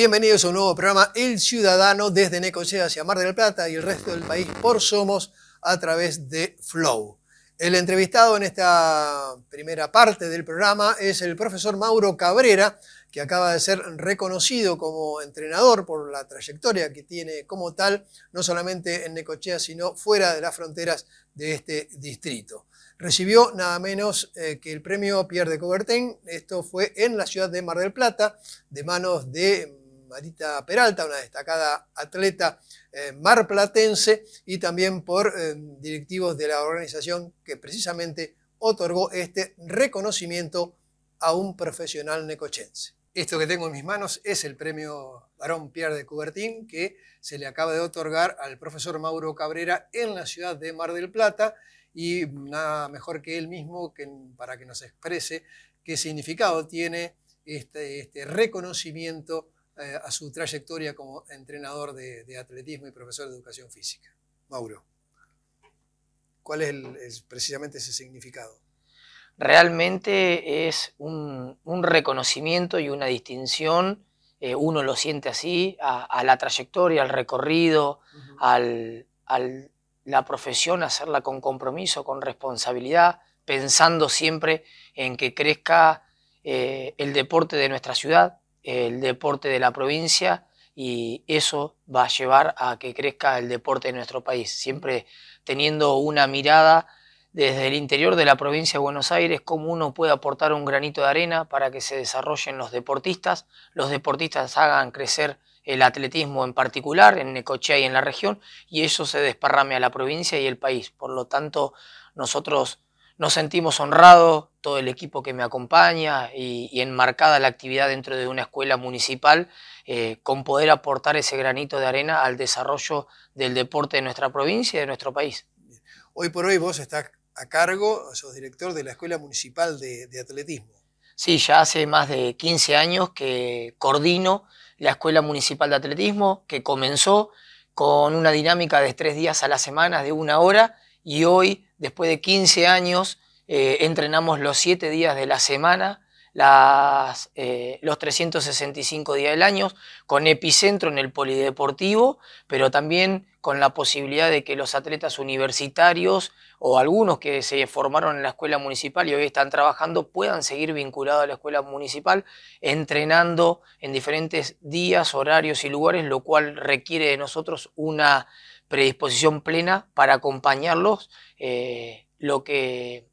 Bienvenidos a un nuevo programa El Ciudadano desde Necochea hacia Mar del Plata y el resto del país por Somos a través de Flow. El entrevistado en esta primera parte del programa es el profesor Mauro Cabrera, que acaba de ser reconocido como entrenador por la trayectoria que tiene como tal, no solamente en Necochea, sino fuera de las fronteras de este distrito. Recibió nada menos eh, que el premio Pierre de Coubertin, esto fue en la ciudad de Mar del Plata, de manos de Marita Peralta, una destacada atleta eh, marplatense, y también por eh, directivos de la organización que precisamente otorgó este reconocimiento a un profesional necochense. Esto que tengo en mis manos es el premio Barón Pierre de Coubertin que se le acaba de otorgar al profesor Mauro Cabrera en la ciudad de Mar del Plata y nada mejor que él mismo para que nos exprese qué significado tiene este, este reconocimiento eh, a su trayectoria como entrenador de, atletismo y profesor de educación física. Mauro, ¿cuál es, precisamente ese significado? Realmente es un, reconocimiento y una distinción, eh, uno lo siente así, a, la trayectoria, al recorrido, a la profesión, hacerla con compromiso, con responsabilidad, pensando siempre en que crezca eh, el deporte de nuestra ciudad, el deporte de la provincia y eso va a llevar a que crezca el deporte en nuestro país, siempre teniendo una mirada desde el interior de la provincia de Buenos Aires, cómo uno puede aportar un granito de arena para que se desarrollen los deportistas, los deportistas hagan crecer el atletismo en particular, en Necochea y en la región, y eso se desparrame a la provincia y el país. Por lo tanto, nosotros nos sentimos honrados, todo el equipo que me acompaña y, enmarcada la actividad dentro de una escuela municipal, eh, con poder aportar ese granito de arena al desarrollo del deporte de nuestra provincia y de nuestro país. Hoy por hoy vos estás a cargo, sos director de la Escuela Municipal de, de Atletismo. Sí, ya hace más de 15 años que coordino la Escuela Municipal de Atletismo, que comenzó con una dinámica de tres días a la semana de una hora y hoy después de 15 años, eh, entrenamos los 7 días de la semana, eh, los 365 días del año, con epicentro en el polideportivo, pero también con la posibilidad de que los atletas universitarios o algunos que se formaron en la escuela municipal y hoy están trabajando puedan seguir vinculados a la escuela municipal, entrenando en diferentes días, horarios y lugares, lo cual requiere de nosotros una predisposición plena para acompañarlos eh, lo, que,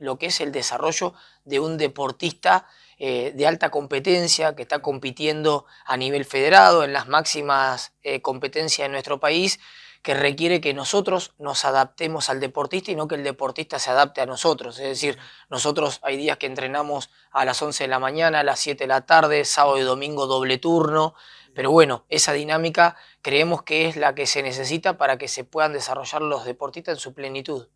lo que es el desarrollo de un deportista eh, de alta competencia que está compitiendo a nivel federado en las máximas eh, competencias de nuestro país que requiere que nosotros nos adaptemos al deportista y no que el deportista se adapte a nosotros. Es decir, nosotros hay días que entrenamos a las 11 de la mañana, a las 7 de la tarde, sábado y domingo doble turno, pero bueno, esa dinámica creemos que es la que se necesita para que se puedan desarrollar los deportistas en su plenitud.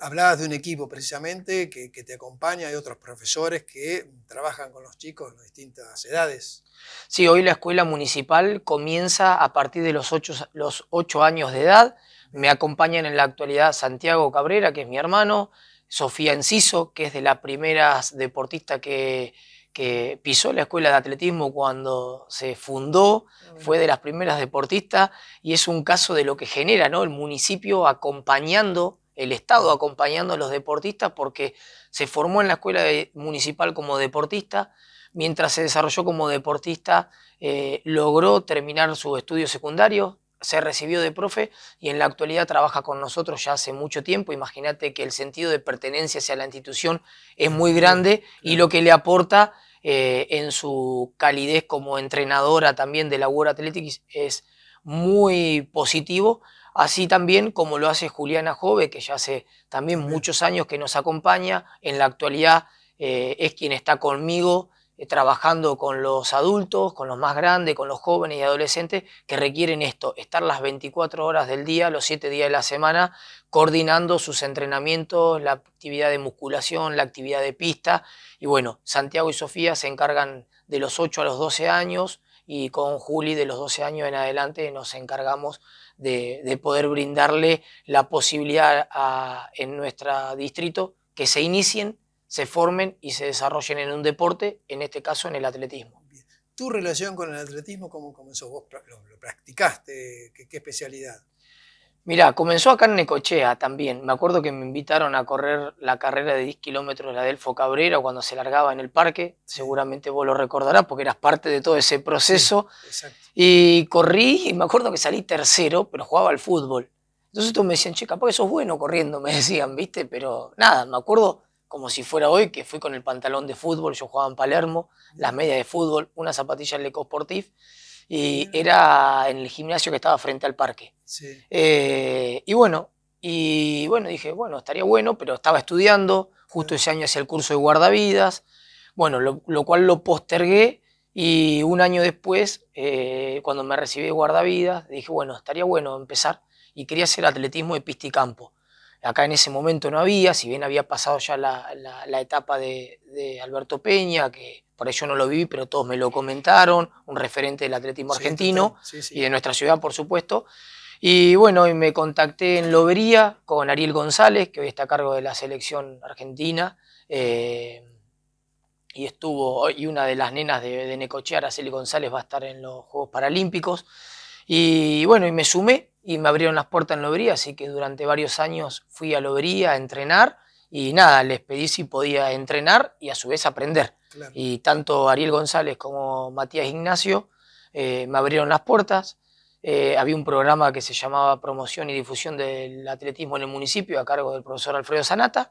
Hablabas de un equipo precisamente que, te acompaña, hay otros profesores que trabajan con los chicos en distintas edades. Sí, hoy la escuela municipal comienza a partir de los 8 los ocho años de edad. Me acompañan en la actualidad Santiago Cabrera, que es mi hermano, Sofía Enciso, que es de las primeras deportistas que, que pisó la escuela de atletismo cuando se fundó, fue de las primeras deportistas y es un caso de lo que genera ¿no? el municipio acompañando, el Estado acompañando a los deportistas porque se formó en la escuela municipal como deportista, mientras se desarrolló como deportista eh, logró terminar su estudio secundario, se recibió de profe y en la actualidad trabaja con nosotros ya hace mucho tiempo. Imagínate que el sentido de pertenencia hacia la institución es muy grande y lo que le aporta eh, en su calidez como entrenadora también de la World Athletics es muy positivo, así también como lo hace Juliana Jove, que ya hace también muchos años que nos acompaña, en la actualidad eh, es quien está conmigo eh, trabajando con los adultos, con los más grandes, con los jóvenes y adolescentes que requieren esto, estar las 24 horas del día, los 7 días de la semana, coordinando sus entrenamientos, la actividad de musculación, la actividad de pista. Y bueno, Santiago y Sofía se encargan de los 8 a los 12 años y con Juli de los 12 años en adelante nos encargamos de, poder brindarle la posibilidad en nuestro distrito que se inicien se formen y se desarrollen en un deporte, en este caso en el atletismo. ¿Tu relación con el atletismo cómo comenzó? ¿Vos lo, practicaste? ¿Qué, especialidad? Mirá, comenzó acá en Necochea también. Me acuerdo que me invitaron a correr la carrera de 10 kilómetros, la Adelfo Cabrera, cuando se largaba en el parque. Seguramente vos lo recordarás porque eras parte de todo ese proceso. y corrí y me acuerdo que salí tercero, pero jugaba al fútbol. Entonces todos me decían, che, capaz que sos bueno corriendo, me decían, ¿viste? Pero nada, me acuerdo como si fuera hoy, que fui con el pantalón de fútbol, yo jugaba en Palermo, las medias de fútbol, una zapatilla Leco Sportif, y era en el gimnasio que estaba frente al parque. Eh, y bueno, y bueno, dije, bueno, estaría bueno, pero estaba estudiando, justo ese año hacía el curso de guardavidas, bueno, lo, cual lo postergué, y un año después, eh, cuando me recibí de guardavidas, dije, bueno, estaría bueno empezar, y quería hacer atletismo de pista y campo. Acá en ese momento no había, si bien había pasado ya la, etapa de, Alberto Peña, que por ahí no lo viví, pero todos me lo comentaron, un referente del atletismo argentino y de nuestra ciudad, por supuesto. Y bueno, me contacté en Lobería con Ariel González, que hoy está a cargo de la selección argentina. Eh, y estuvo, y una de las nenas de, Necochear, Necochea, González, va a estar en los Juegos Paralímpicos. Y bueno, y me sumé y me abrieron las puertas en Lobería, así que durante varios años fui a Lobería a entrenar y nada, les pedí si podía entrenar y a su vez aprender. Y tanto Ariel González como Matías Ignacio eh, me abrieron las puertas. Eh, había un programa que se llamaba Promoción y Difusión del Atletismo en el municipio a cargo del profesor Alfredo Sanata.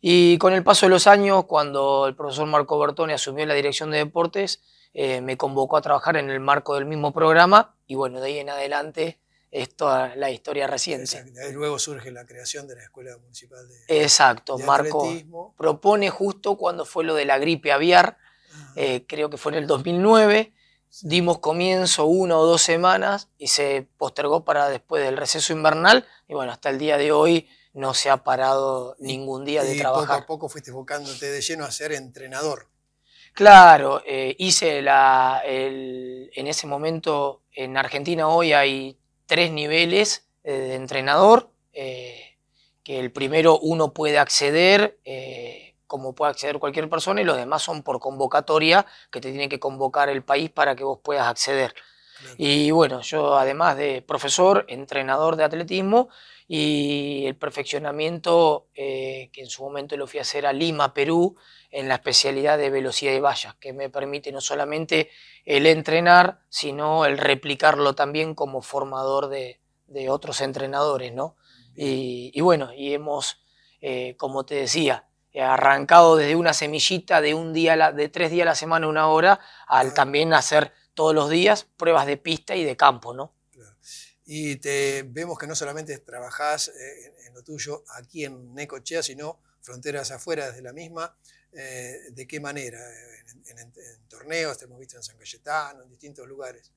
Y con el paso de los años, cuando el profesor Marco Bertone asumió la dirección de deportes, eh, me convocó a trabajar en el marco del mismo programa y bueno, de ahí en adelante esto la historia reciente. luego surge la creación de la Escuela Municipal de Exacto, Marco propone justo cuando fue lo de la gripe aviar, eh, creo que fue en el 2009, dimos comienzo una o dos semanas y se postergó para después del receso invernal y bueno, hasta el día de hoy no se ha parado ningún día de trabajar. poco a poco fuiste buscándote de lleno a ser entrenador. Claro, eh, hice la, en ese momento, en Argentina hoy hay tres niveles eh, de entrenador, eh, que el primero uno puede acceder, eh, como puede acceder cualquier persona, y los demás son por convocatoria, que te tiene que convocar el país para que vos puedas acceder. Y bueno, yo además de profesor, entrenador de atletismo y el perfeccionamiento eh, que en su momento lo fui a hacer a Lima, Perú, en la especialidad de velocidad de vallas, que me permite no solamente el entrenar, sino el replicarlo también como formador de, otros entrenadores, ¿no? Y, bueno, y hemos, eh, como te decía, arrancado desde una semillita de un día, de tres días a la semana, una hora, al también hacer todos los días pruebas de pista y de campo, ¿no? y te vemos que no solamente trabajás eh, en lo tuyo aquí en Necochea, sino fronteras afuera desde la misma. Eh, ¿De qué manera? En, torneos, te hemos visto en San Cayetano, en distintos lugares.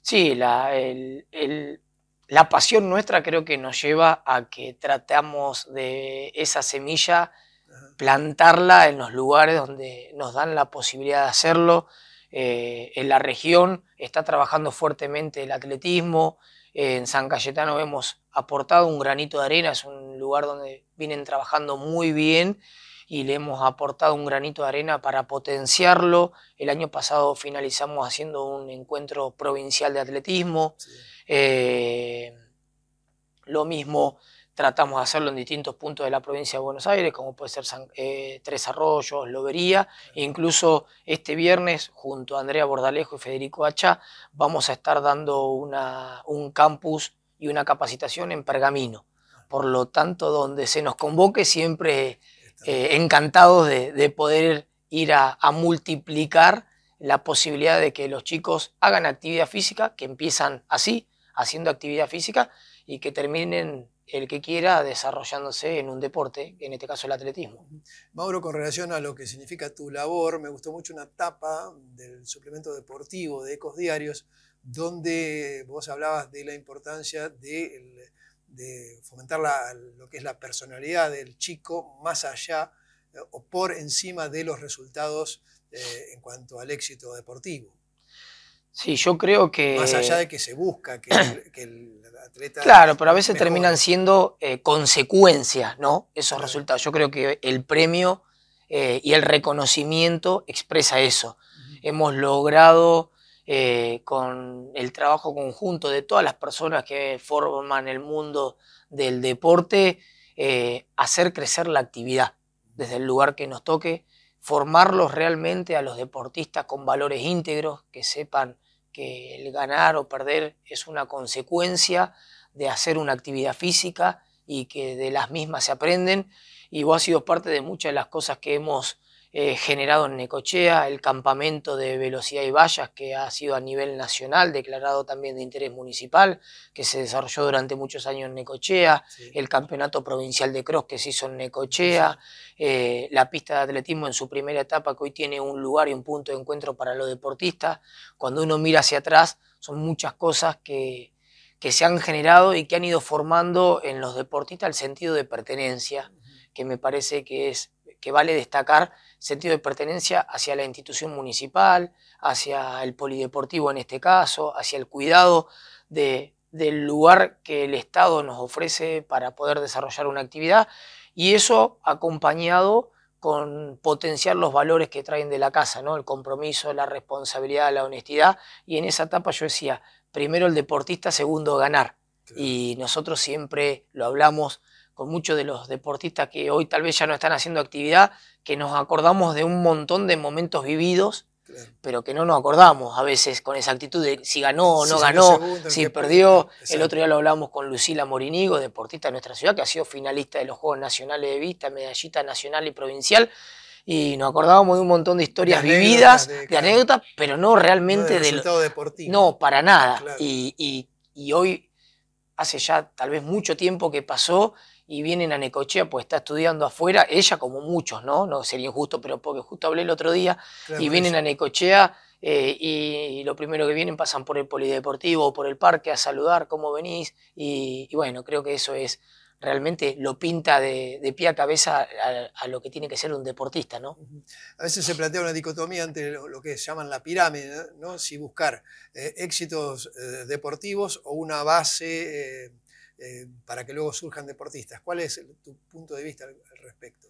Sí, la, pasión nuestra creo que nos lleva a que tratamos de esa semilla plantarla en los lugares donde nos dan la posibilidad de hacerlo. Eh, en la región está trabajando fuertemente el atletismo, en San Cayetano hemos aportado un granito de arena, es un lugar donde vienen trabajando muy bien y le hemos aportado un granito de arena para potenciarlo. El año pasado finalizamos haciendo un encuentro provincial de atletismo. Eh, lo mismo tratamos de hacerlo en distintos puntos de la provincia de Buenos Aires, como puede ser eh, Tres Arroyos, Lobería, incluso este viernes junto a Andrea Bordalejo y Federico Hacha vamos a estar dando un campus y una capacitación en Pergamino. Por lo tanto, donde se nos convoque siempre eh, encantados de, poder ir a multiplicar la posibilidad de que los chicos hagan actividad física, que empiezan así, haciendo actividad física y que terminen el que quiera desarrollándose en un deporte, en este caso el atletismo. Mauro, con relación a lo que significa tu labor, me gustó mucho una tapa del suplemento deportivo de Ecos Diarios, donde vos hablabas de la importancia de, fomentar la, lo que es la personalidad del chico más allá eh, o por encima de los resultados eh, en cuanto al éxito deportivo. Sí, yo creo que... Más allá de que se busca que, que el Claro, pero a veces terminan siendo eh, consecuencias, ¿no? Esos resultados. Yo creo que el premio eh, y el reconocimiento expresa eso. Hemos logrado eh, con el trabajo conjunto de todas las personas que forman el mundo del deporte, hacer crecer la actividad desde el lugar que nos toque, formarlos realmente a los deportistas con valores íntegros, que sepan que el ganar o perder es una consecuencia de hacer una actividad física y que de las mismas se aprenden. Y vos has sido parte de muchas de las cosas que hemos eh, generado en Necochea, el campamento de velocidad y vallas que ha sido a nivel nacional declarado también de interés municipal, que se desarrolló durante muchos años en Necochea, el campeonato provincial de cross que se hizo en Necochea, eh, la pista de atletismo en su primera etapa que hoy tiene un lugar y un punto de encuentro para los deportistas. Cuando uno mira hacia atrás, son muchas cosas que, que se han generado y que han ido formando en los deportistas el sentido de pertenencia, que me parece que, es, que vale destacar sentido de pertenencia hacia la institución municipal, hacia el polideportivo en este caso, hacia el cuidado del lugar que el Estado nos ofrece para poder desarrollar una actividad y eso acompañado con potenciar los valores que traen de la casa, ¿no? el compromiso, la responsabilidad, la honestidad. Y en esa etapa yo decía, primero el deportista, segundo ganar. Y nosotros siempre lo hablamos muchos de los deportistas que hoy tal vez ya no están haciendo actividad, que nos acordamos de un montón de momentos vividos, pero que no nos acordamos a veces con esa actitud de si ganó o no ganó, si perdió. El otro día lo hablamos con Lucila Morinigo, deportista de nuestra ciudad, que ha sido finalista de los Juegos Nacionales de Vista, medallita nacional y provincial y nos acordábamos de un montón de historias vividas, de, anécdotas, pero no realmente del resultado No, para nada. y, hoy, hace ya tal vez mucho tiempo que pasó y vienen a Necochea, pues está estudiando afuera, ella como muchos, ¿no? No sería injusto, pero porque justo hablé el otro día, y vienen a Necochea eh, y, lo primero que vienen pasan por el polideportivo o por el parque a saludar, ¿cómo venís? Y, bueno, creo que eso es realmente lo pinta de, pie a cabeza a, lo que tiene que ser un deportista, ¿no? A veces se plantea una dicotomía entre lo, que que llaman la pirámide, ¿no? Si buscar eh, éxitos eh, deportivos o una base eh, para que luego surjan deportistas. ¿Cuál es tu punto de vista al, respecto?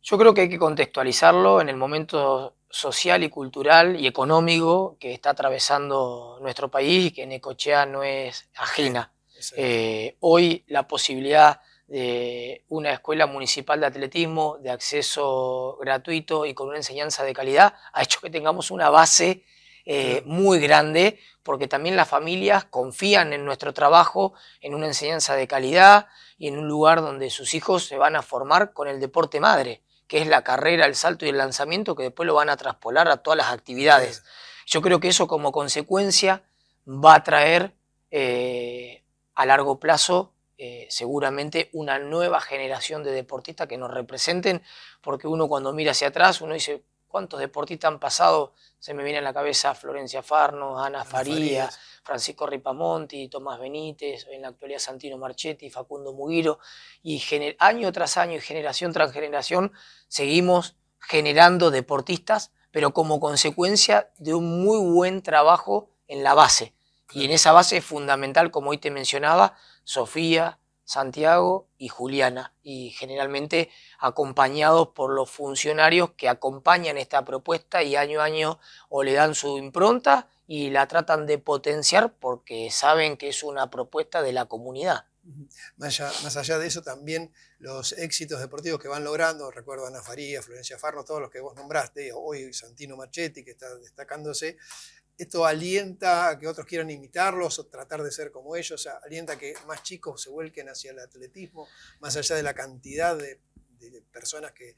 Yo creo que hay que contextualizarlo en el momento social y cultural y económico que está atravesando nuestro país y que Ecochea no es ajena. Eh, hoy la posibilidad de una escuela municipal de atletismo de acceso gratuito y con una enseñanza de calidad ha hecho que tengamos una base eh, muy grande, porque también las familias confían en nuestro trabajo, en una enseñanza de calidad y en un lugar donde sus hijos se van a formar con el deporte madre, que es la carrera, el salto y el lanzamiento, que después lo van a traspolar a todas las actividades. Yo creo que eso como consecuencia va a traer eh, a largo plazo eh, seguramente una nueva generación de deportistas que nos representen, porque uno cuando mira hacia atrás, uno dice, ¿Cuántos deportistas han pasado? Se me viene a la cabeza Florencia Farno, Ana, Faría, Francisco Ripamonti, Tomás Benítez, en la actualidad Santino Marchetti, Facundo Mugiro, y año tras año y generación tras generación seguimos generando deportistas, pero como consecuencia de un muy buen trabajo en la base. Y en esa base es fundamental, como hoy te mencionaba, Sofía, Santiago y Juliana, y generalmente acompañados por los funcionarios que acompañan esta propuesta y año a año o le dan su impronta y la tratan de potenciar porque saben que es una propuesta de la comunidad. Más allá, de eso, también los éxitos deportivos que van logrando, recuerdo a Ana Faría, Florencia Farro, todos los que vos nombraste, hoy Santino Marchetti, que está destacándose, esto alienta a que otros quieran imitarlos o tratar de ser como ellos, alienta a que más chicos se vuelquen hacia el atletismo, más allá de la cantidad de, personas que,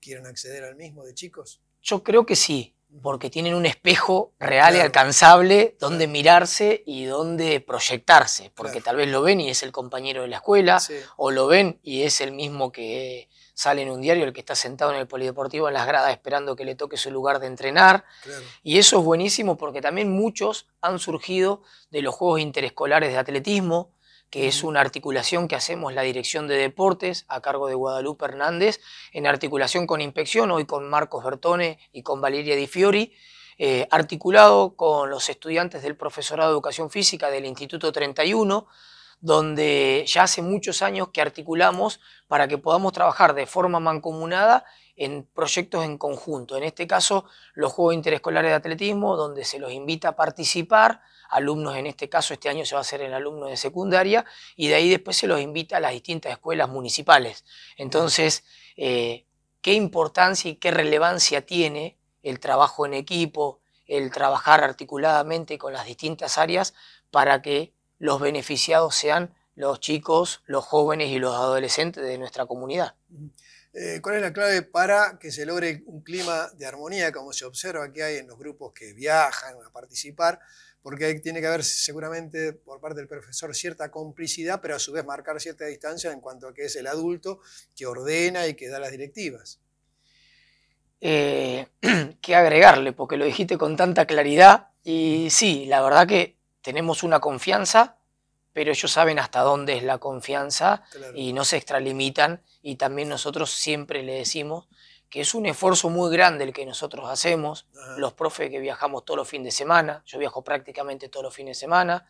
quieran acceder al mismo de chicos. Yo creo que sí, porque tienen un espejo real y alcanzable donde mirarse y donde proyectarse, porque tal vez lo ven y es el compañero de la escuela, o lo ven y es el mismo que sale en un diario el que está sentado en el polideportivo en las gradas esperando que le toque su lugar de entrenar. Y eso es buenísimo porque también muchos han surgido de los Juegos Interescolares de Atletismo, que es una articulación que hacemos la Dirección de Deportes a cargo de Guadalupe Hernández, en articulación con Inspección, hoy con Marcos Bertone y con Valeria Di Fiori, eh, articulado con los estudiantes del Profesorado de Educación Física del Instituto 31, donde ya hace muchos años que articulamos para que podamos trabajar de forma mancomunada en proyectos en conjunto. En este caso, los Juegos Interescolares de Atletismo, donde se los invita a participar, alumnos en este caso, este año se va a hacer en alumnos de secundaria, y de ahí después se los invita a las distintas escuelas municipales. Entonces, eh, qué importancia y qué relevancia tiene el trabajo en equipo, el trabajar articuladamente con las distintas áreas para que los beneficiados sean los chicos, los jóvenes y los adolescentes de nuestra comunidad. Eh, ¿Cuál es la clave para que se logre un clima de armonía como se observa que hay en los grupos que viajan a participar? Porque tiene que haber seguramente por parte del profesor cierta complicidad, pero a su vez marcar cierta distancia en cuanto a que es el adulto que ordena y que da las directivas. Eh, ¿Qué agregarle? Porque lo dijiste con tanta claridad y sí, la verdad que tenemos una confianza, pero ellos saben hasta dónde es la confianza y no se extralimitan. Y también nosotros siempre le decimos que es un esfuerzo muy grande el que nosotros hacemos, los profes que viajamos todos los fines de semana, yo viajo prácticamente todos los fines de semana,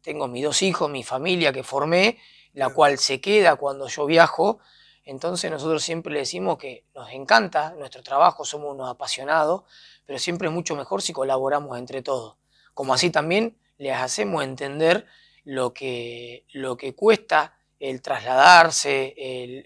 tengo mis dos hijos, mi familia que formé, la cual se queda cuando yo viajo, entonces nosotros siempre le decimos que nos encanta nuestro trabajo, somos unos apasionados, pero siempre es mucho mejor si colaboramos entre todos. Como así también les hacemos entender lo que, lo que cuesta el trasladarse,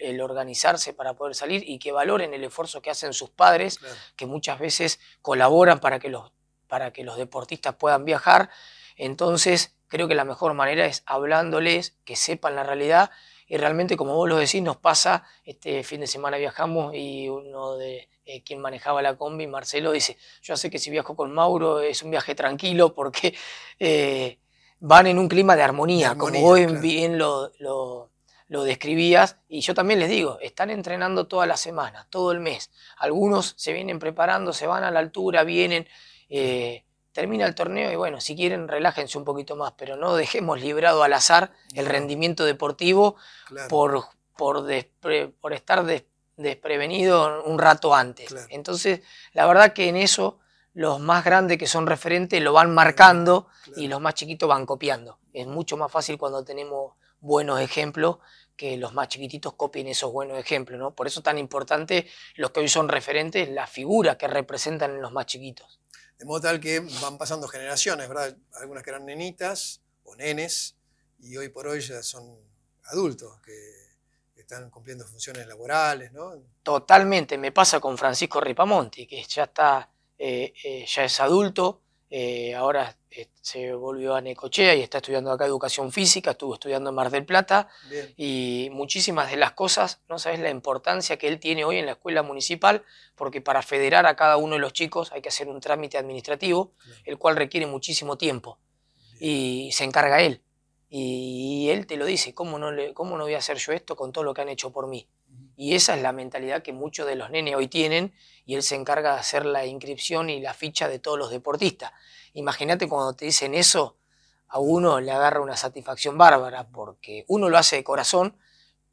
el, organizarse para poder salir y que valoren el esfuerzo que hacen sus padres, que muchas veces colaboran para que, los, para que los deportistas puedan viajar. Entonces, creo que la mejor manera es hablándoles, que sepan la realidad y realmente, como vos lo decís, nos pasa, este fin de semana viajamos y uno de eh, quien manejaba la combi, Marcelo, dice, yo sé que si viajo con Mauro es un viaje tranquilo porque eh, van en un clima de armonía, como vos bien lo, describías. Y yo también les digo, están entrenando toda la semana, todo el mes. Algunos se vienen preparando, se van a la altura, vienen... Eh, termina el torneo y bueno, si quieren relájense un poquito más, pero no dejemos librado al azar el rendimiento deportivo por, por, estar de desprevenido un rato antes. Entonces, la verdad que en eso los más grandes que son referentes lo van marcando y los más chiquitos van copiando. Es mucho más fácil cuando tenemos buenos ejemplos que los más chiquititos copien esos buenos ejemplos, ¿no? Por eso tan importante los que hoy son referentes, la figura que representan los más chiquitos. De modo tal que van pasando generaciones, ¿verdad? Algunas que eran nenitas o nenes y hoy por hoy ya son adultos que están cumpliendo funciones laborales, ¿no? Totalmente, me pasa con Francisco Ripamonti, que ya está, eh, eh, ya es adulto, eh, ahora se volvió a Necochea y está estudiando acá educación física, estuvo estudiando en Mar del Plata y muchísimas de las cosas, no sabes la importancia que él tiene hoy en la escuela municipal, porque para federar a cada uno de los chicos hay que hacer un trámite administrativo, el cual requiere muchísimo tiempo y se encarga él. Y él te lo dice, ¿cómo no, voy a hacer yo esto con todo lo que han hecho por mí? Y esa es la mentalidad que muchos de los nenes hoy tienen y él se encarga de hacer la inscripción y la ficha de todos los deportistas. Imagínate cuando te dicen eso, a uno le agarra una satisfacción bárbara porque uno lo hace de corazón,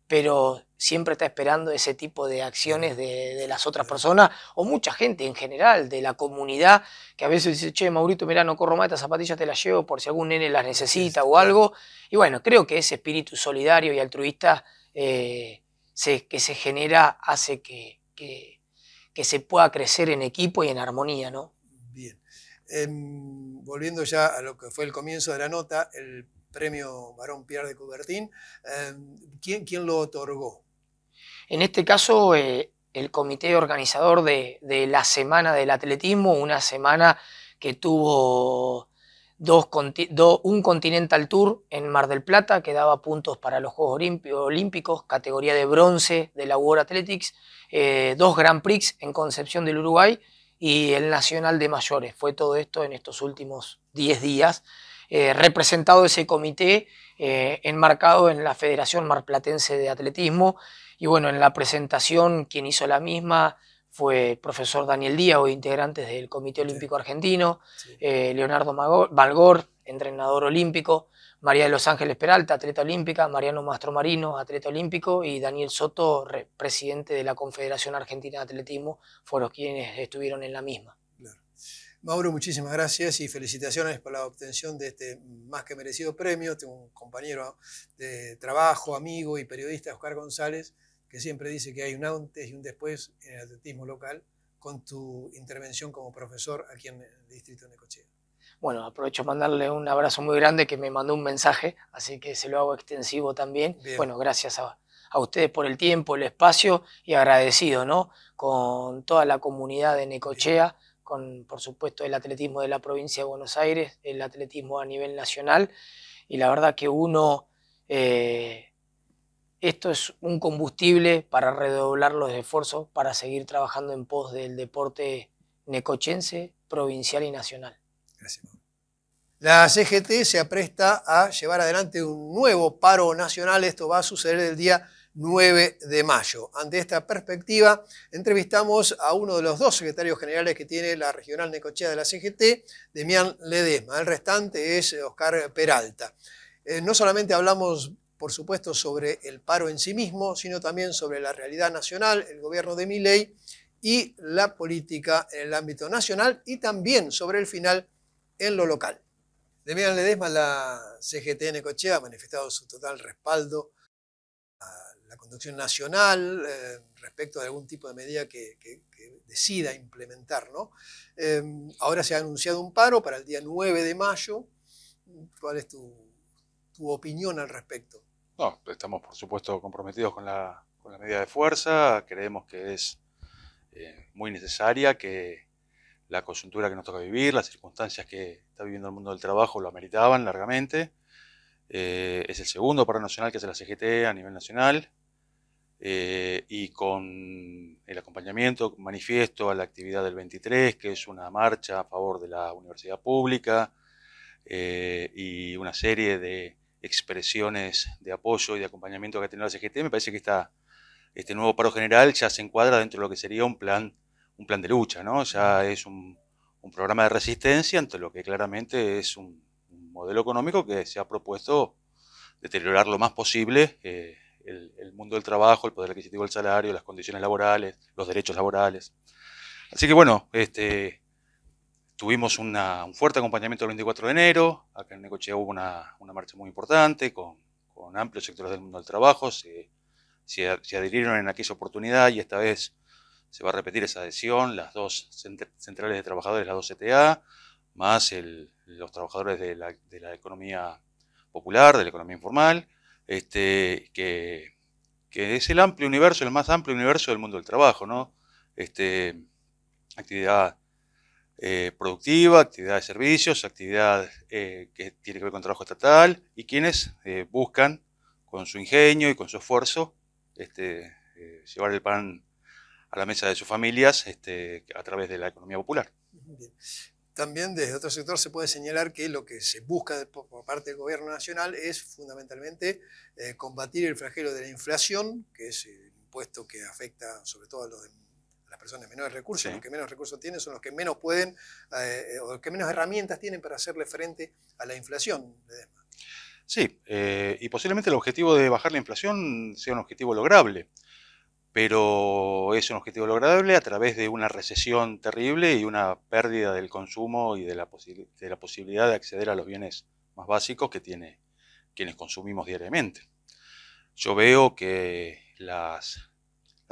pero siempre está esperando ese tipo de acciones de, las otras personas o mucha gente en general de la comunidad que a veces dice, che, Maurito, mirá, no corro más, estas zapatillas te las llevo por si algún nene las necesita o algo. Y bueno, creo que ese espíritu solidario y altruista eh, que se genera hace que, se pueda crecer en equipo y en armonía, ¿no? Bien. Em, volviendo ya a lo que fue el comienzo de la nota, el premio Barón Pierre de Coubertin. Em, ¿quién, lo otorgó? En este caso, eh, el comité organizador de, la Semana del Atletismo, una semana que tuvo un Continental Tour en Mar del Plata que daba puntos para los Juegos Olímpicos, categoría de bronce de la World Athletics, eh, dos Grand Prix en Concepción del Uruguay y el Nacional de Mayores. Fue todo esto en estos últimos 10 días eh, representado ese comité eh, enmarcado en la Federación Marplatense de Atletismo. Y bueno, en la presentación quien hizo la misma fue el profesor Daniel Díaz, o integrantes del Comité Olímpico Argentino, eh, Leonardo Valgor, entrenador olímpico, María de los Ángeles Peralta, atleta olímpica, Mariano Mastro Marino, atleta olímpico, y Daniel Soto, presidente de la Confederación Argentina de Atletismo, fueron quienes estuvieron en la misma. Mauro, muchísimas gracias y felicitaciones por la obtención de este más que merecido premio. Tengo un compañero de trabajo, amigo y periodista, Oscar González, que siempre dice que hay un antes y un después en el atletismo local con tu intervención como profesor aquí en el distrito de Necochea. Bueno, aprovecho para mandarle un abrazo muy grande que me mandó un mensaje, así que se lo hago extensivo también. Bueno, gracias a, ustedes por el tiempo, el espacio y agradecido, ¿no? Con toda la comunidad de Necochea con por supuesto el atletismo de la provincia de Buenos Aires, el atletismo a nivel nacional, y la verdad que uno, eh, esto es un combustible para redoblar los esfuerzos, para seguir trabajando en pos del deporte necochense, provincial y nacional. Gracias. La CGT se apresta a llevar adelante un nuevo paro nacional, esto va a suceder el día 9 de mayo. Ante esta perspectiva, entrevistamos a uno de los dos secretarios generales que tiene la regional Necochea de la CGT, Demián Ledesma. El restante es Oscar Peralta. Eh, no solamente hablamos por supuesto, sobre el paro en sí mismo, sino también sobre la realidad nacional, el gobierno de Miley y la política en el ámbito nacional y también sobre el final en lo local. Demián Ledesma, la CGT Necochea, ha manifestado su total respaldo conducción nacional eh, respecto de algún tipo de medida que, decida implementar. ¿no? Eh, ahora se ha anunciado un paro para el día 9 de mayo. ¿Cuál es tu, opinión al respecto? No, estamos por supuesto comprometidos con la, medida de fuerza. Creemos que es eh, muy necesaria, que la coyuntura que nos toca vivir, las circunstancias que está viviendo el mundo del trabajo lo ameritaban largamente. es el segundo paro nacional que hace la CGT a nivel nacional. Eh, y con el acompañamiento manifiesto a la actividad del 23, que es una marcha a favor de la universidad pública eh, y una serie de expresiones de apoyo y de acompañamiento que ha tenido la CGT, me parece que este nuevo paro general ya se encuadra dentro de lo que sería un plan, un plan de lucha, ¿no? ya es un, programa de resistencia ante lo que claramente es un, modelo económico que se ha propuesto deteriorar lo más posible. Eh, el, mundo del trabajo, el poder adquisitivo del salario, las condiciones laborales, los derechos laborales. Así que bueno, este, tuvimos un fuerte acompañamiento el 24 de enero, acá en Necochea hubo una, una marcha muy importante con, con, amplios sectores del mundo del trabajo, se, se, adhirieron en aquella oportunidad y esta vez se va a repetir esa adhesión, las dos centrales de trabajadores, las dos CTA, más los trabajadores de la, de la economía popular, de la economía informal, este, que, es el amplio universo, el más amplio universo del mundo del trabajo, ¿no? Este, actividad eh, productiva, actividad de servicios, actividad eh, que tiene que ver con trabajo estatal y quienes eh, buscan con su ingenio y con su esfuerzo este, llevar el pan a la mesa de sus familias este, a través de la economía popular también desde otro sector se puede señalar que lo que se busca por parte del gobierno nacional es fundamentalmente eh, combatir el flagelo de la inflación, que es un impuesto que afecta sobre todo a las personas de menores recursos, los que menos recursos tienen son los que menos pueden, eh, eh, o que menos herramientas tienen para hacerle frente a la inflación. Sí, y posiblemente el objetivo de bajar la inflación sea un objetivo lograble pero es un objetivo lograble a través de una recesión terrible y una pérdida del consumo y de la, la posibilidad de acceder a los bienes más básicos que tiene quienes consumimos diariamente. Yo veo que las,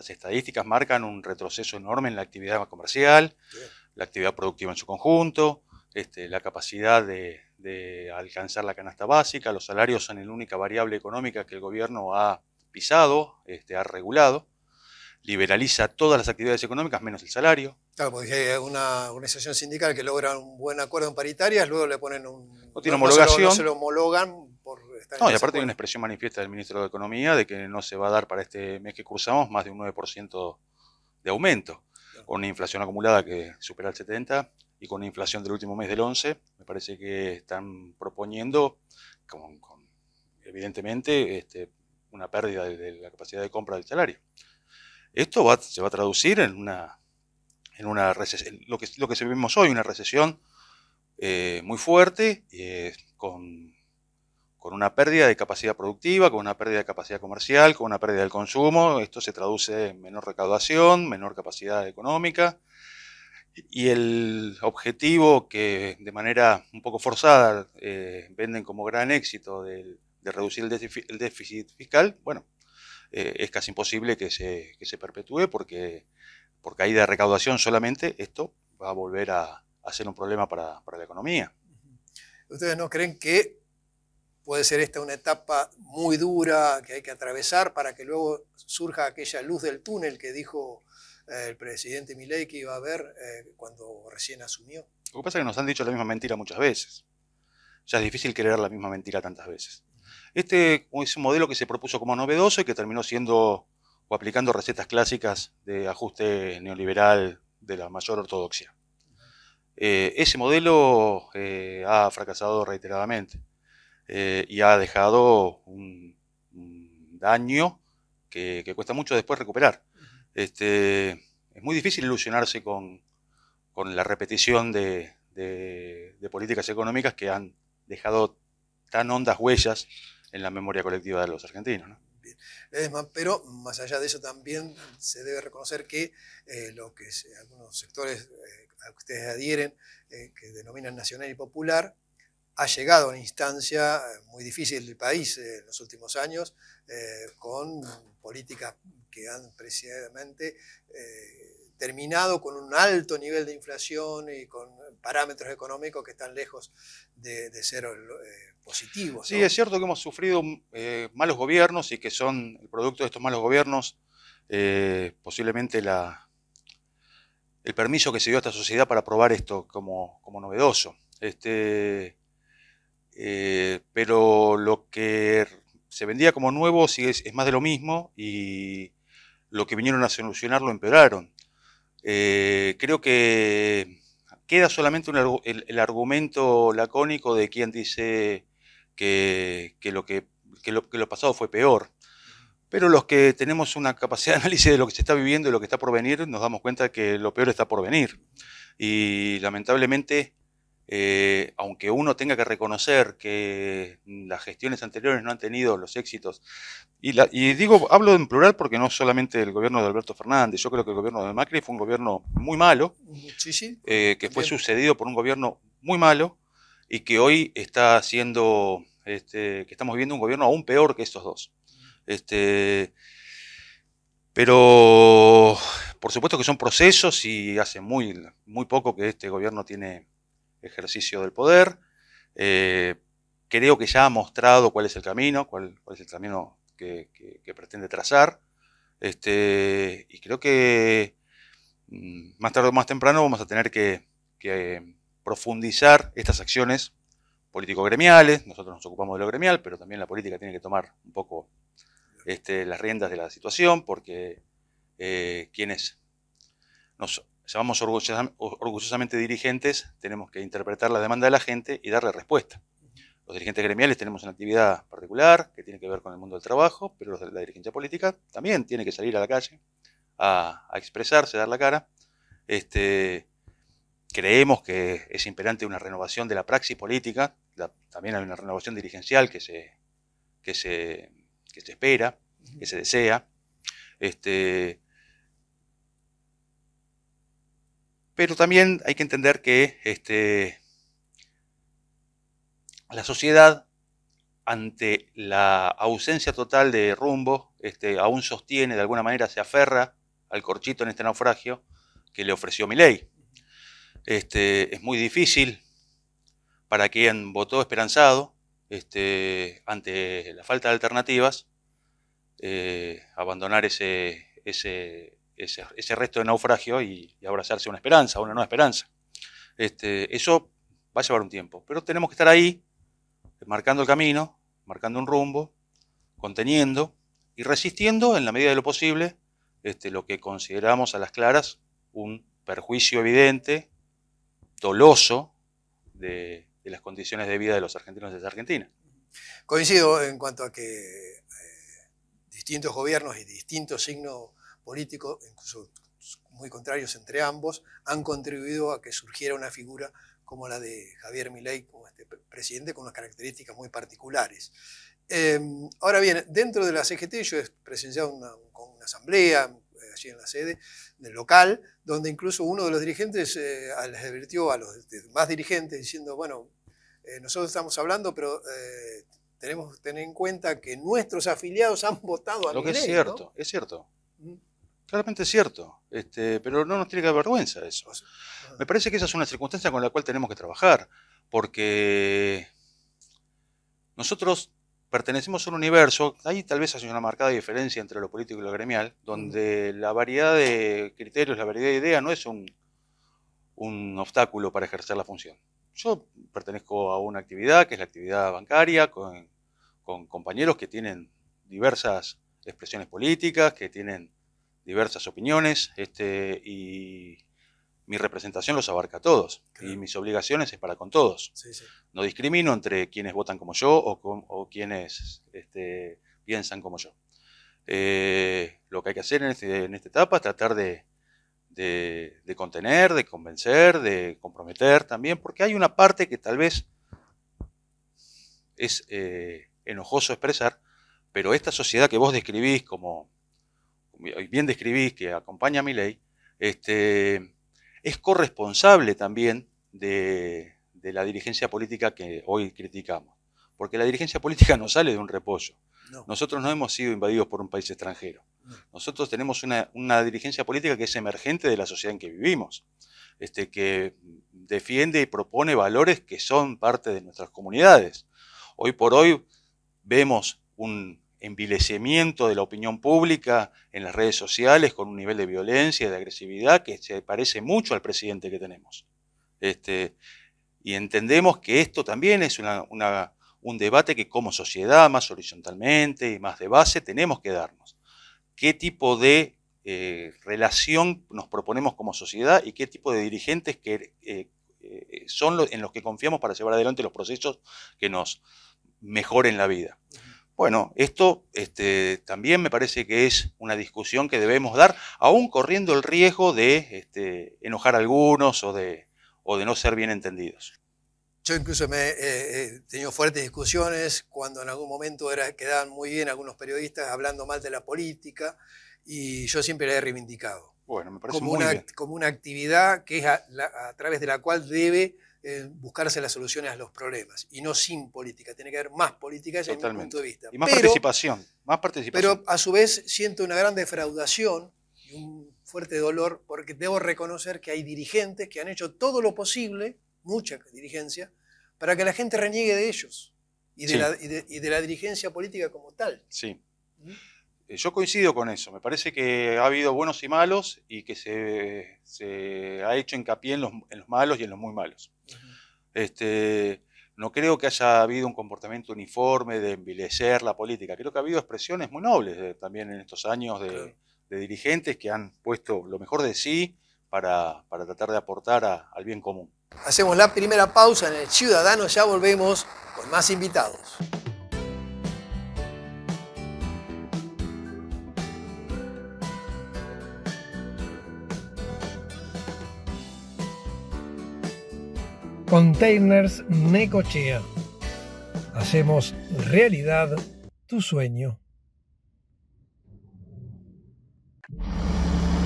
estadísticas marcan un retroceso enorme en la actividad comercial, la actividad productiva en su conjunto, este, la capacidad de, alcanzar la canasta básica, los salarios son la única variable económica que el gobierno ha pisado, este, ha regulado liberaliza todas las actividades económicas menos el salario. Claro, porque hay una organización sindical que logra un buen acuerdo en paritarias, luego le ponen un... No tiene homologación. No se, lo, homologan por estar No, y aparte hay una expresión manifiesta del ministro de Economía de que no se va a dar para este mes que cursamos más de un 9% de aumento, con una inflación acumulada que supera el 70% y con una inflación del último mes del 11%. Me parece que están proponiendo, evidentemente, este, una pérdida de la capacidad de compra del salario. Esto se va a traducir en una, una lo que, lo que hoy, una recesión eh, muy fuerte, eh, con, una pérdida de capacidad productiva, con una pérdida de capacidad comercial, con una pérdida del consumo. Esto se traduce en menor recaudación, menor capacidad económica. Y el objetivo que de manera un poco forzada eh, venden como gran éxito de, reducir el déficit fiscal, bueno, eh, es casi imposible que se, perpetúe porque por caída de recaudación solamente esto va a volver a, ser un problema para, la economía. ¿Ustedes no creen que puede ser esta una etapa muy dura que hay que atravesar para que luego surja aquella luz del túnel que dijo eh, el presidente Milei que iba a haber eh, cuando recién asumió. Lo que pasa es que nos han dicho la misma mentira muchas veces. ya es difícil creer la misma mentira tantas veces. Este es un modelo que se propuso como novedoso y que terminó siendo o aplicando recetas clásicas de ajuste neoliberal de la mayor ortodoxia. Eh, ese modelo eh, ha fracasado reiteradamente eh, y ha dejado un, daño que, cuesta mucho después recuperar. Este, es muy difícil ilusionarse con, con la repetición de, de políticas económicas que han dejado tan hondas huellas en la memoria colectiva de los argentinos. ¿no? Eh, pero más allá de eso también se debe reconocer que eh, lo que algunos sectores eh, a ustedes adhieren, que denominan nacional y popular, ha llegado a una instancia muy difícil del país en los últimos años, con políticas que han precisamente terminado con un alto nivel de inflación y con parámetros económicos que están lejos de, de ser Sí, es cierto que hemos sufrido eh, malos gobiernos y que son el producto de estos malos gobiernos eh, posiblemente la, el permiso que se dio a esta sociedad para probar esto como, novedoso. Este, eh, pero lo que se vendía como nuevo es, más de lo mismo y lo que vinieron a solucionar lo empeoraron. creo que queda solamente el, argumento lacónico de quien dice que, lo, que, lo, pasado fue peor. Pero los que tenemos una capacidad de análisis de lo que se está viviendo y lo que está por venir, nos damos cuenta que lo peor está por venir. Y lamentablemente, eh, aunque uno tenga que reconocer que las gestiones anteriores no han tenido los éxitos, y, digo, hablo en plural porque no solamente el gobierno de Alberto Fernández, yo creo que el gobierno de Macri fue un gobierno muy malo, sí, eh, que fue sucedido por un gobierno muy malo, y que hoy está haciendo, este, que estamos viendo un gobierno aún peor que estos dos. Este, pero por supuesto que son procesos y hace muy, muy poco que este gobierno tiene ejercicio del poder. Eh, creo que ya ha mostrado cuál es el camino, cuál, es el camino que, pretende trazar. Este, y creo que mm, más tarde o más temprano vamos a tener que profundizar estas acciones político-gremiales. Nosotros nos ocupamos de lo gremial, pero también la política tiene que tomar un poco este, las riendas de la situación, porque eh, quienes nos llamamos orgullosamente dirigentes tenemos que interpretar la demanda de la gente y darle respuesta. Los dirigentes gremiales tenemos una actividad particular que tiene que ver con el mundo del trabajo, pero la dirigencia política también tiene que salir a la calle a, a expresarse, a dar la cara. Este, creemos que es imperante una renovación de la praxis política, también hay una renovación dirigencial que se, que se, que se espera, que se desea. Este, pero también hay que entender que este, la sociedad, ante la ausencia total de rumbo, este, aún sostiene, de alguna manera se aferra al corchito en este naufragio que le ofreció ley este, es muy difícil para quien votó esperanzado este, ante la falta de alternativas eh, abandonar ese, ese, ese, resto de naufragio y, abrazarse una esperanza, una nueva esperanza. Este, eso va a llevar un tiempo, pero tenemos que estar ahí, marcando el camino, marcando un rumbo, conteniendo y resistiendo en la medida de lo posible lo que consideramos a las claras un perjuicio evidente doloso de, las condiciones de vida de los argentinos desde Argentina. Coincido en cuanto a que eh, distintos gobiernos y distintos signos políticos, incluso muy contrarios entre ambos, han contribuido a que surgiera una figura como la de Javier Milei, como este presidente, con unas características muy particulares. Em, ahora bien, dentro de la CGT yo he presenciado con una asamblea, allí en la sede en el local, donde incluso uno de los dirigentes eh, les advirtió a los más dirigentes diciendo, bueno, eh, nosotros estamos hablando, pero eh, tenemos que tener en cuenta que nuestros afiliados han votado a Lo que es cierto, es cierto. Mm. Claramente es cierto, este, pero no nos tiene que dar vergüenza eso. Me parece que esa es una circunstancia con la cual tenemos que trabajar, porque nosotros pertenecemos a un universo, ahí tal vez hay una marcada diferencia entre lo político y lo gremial, donde la variedad de criterios, la variedad de ideas no es un, un obstáculo para ejercer la función. Yo pertenezco a una actividad que es la actividad bancaria, con, con compañeros que tienen diversas expresiones políticas, que tienen diversas opiniones, este, y mi representación los abarca a todos y mis obligaciones es para con todos. No discrimino entre quienes votan como yo o, quienes este, piensan como yo. Eh, lo que hay que hacer en, este, esta etapa es tratar de, contener, de convencer, de comprometer también, porque hay una parte que tal vez es eh, enojoso expresar, pero esta sociedad que vos describís como, bien describís, que acompaña a mi ley, este, es corresponsable también de, la dirigencia política que hoy criticamos. Porque la dirigencia política no sale de un reposo. Nosotros no hemos sido invadidos por un país extranjero. Nosotros tenemos una, una, dirigencia política que es emergente de la sociedad en que vivimos, este, que defiende y propone valores que son parte de nuestras comunidades. Hoy por hoy vemos un, envilecimiento de la opinión pública en las redes sociales con un nivel de violencia, y de agresividad que se parece mucho al presidente que tenemos. Este, y entendemos que esto también es un debate que como sociedad, más horizontalmente y más de base, tenemos que darnos. ¿Qué tipo de eh, relación nos proponemos como sociedad y qué tipo de dirigentes que, eh, eh, son los, en los que confiamos para llevar adelante los procesos que nos mejoren la vida? Bueno, esto este, también me parece que es una discusión que debemos dar, aún corriendo el riesgo de este, enojar a algunos o de, o de no ser bien entendidos. Yo incluso me he tenido fuertes discusiones cuando en algún momento era, quedaban muy bien algunos periodistas hablando mal de la política y yo siempre la he reivindicado. Bueno, me parece como muy una, bien. Como una actividad que es a través de la cual debe eh, buscarse las soluciones a los problemas y no sin política. Tiene que haber más política desde mi punto de vista. Y más, participación, más Pero a su vez siento una gran defraudación y un fuerte dolor porque debo reconocer que hay dirigentes que han hecho todo lo posible, mucha dirigencia, para que la gente reniegue de ellos y de, la, dirigencia política como tal. Sí. ¿Mm? Eh, yo coincido con eso, me parece que ha habido buenos y malos y que se, ha hecho hincapié en los malos y en los muy malos. Este, no creo que haya habido un comportamiento uniforme de envilecer la política. Creo que ha habido expresiones muy nobles eh, también en estos años de, dirigentes que han puesto lo mejor de sí para, tratar de aportar al bien común. Hacemos la primera pausa en el Ciudadano, ya volvemos con más invitados. Containers Necochea. Hacemos realidad tu sueño.